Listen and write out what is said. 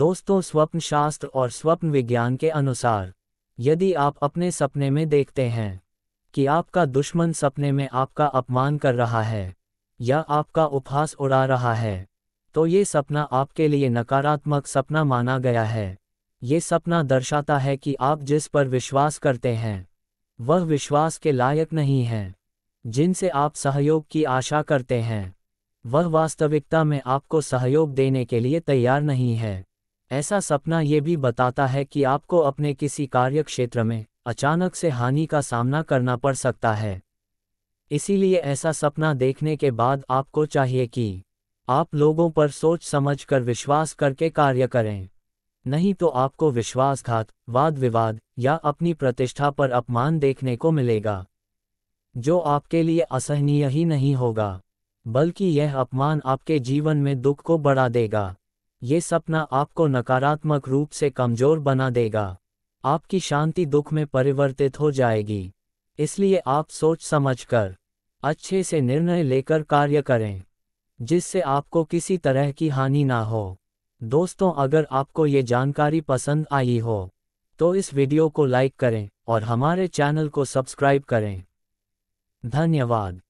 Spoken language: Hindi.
दोस्तों स्वप्न शास्त्र और स्वप्न विज्ञान के अनुसार यदि आप अपने सपने में देखते हैं कि आपका दुश्मन सपने में आपका अपमान कर रहा है या आपका उपहास उड़ा रहा है तो ये सपना आपके लिए नकारात्मक सपना माना गया है ये सपना दर्शाता है कि आप जिस पर विश्वास करते हैं वह विश्वास के लायक नहीं है जिनसे आप सहयोग की आशा करते हैं वह वास्तविकता में आपको सहयोग देने के लिए तैयार नहीं है ऐसा सपना ये भी बताता है कि आपको अपने किसी कार्य क्षेत्र में अचानक से हानि का सामना करना पड़ सकता है इसीलिए ऐसा सपना देखने के बाद आपको चाहिए कि आप लोगों पर सोच समझ कर विश्वास करके कार्य करें नहीं तो आपको विश्वासघात वाद विवाद या अपनी प्रतिष्ठा पर अपमान देखने को मिलेगा जो आपके लिए असहनीय ही नहीं होगा बल्कि यह अपमान आपके जीवन में दुख को बढ़ा देगा ये सपना आपको नकारात्मक रूप से कमजोर बना देगा आपकी शांति दुख में परिवर्तित हो जाएगी इसलिए आप सोच समझकर अच्छे से निर्णय लेकर कार्य करें जिससे आपको किसी तरह की हानि ना हो दोस्तों अगर आपको ये जानकारी पसंद आई हो तो इस वीडियो को लाइक करें और हमारे चैनल को सब्सक्राइब करें धन्यवाद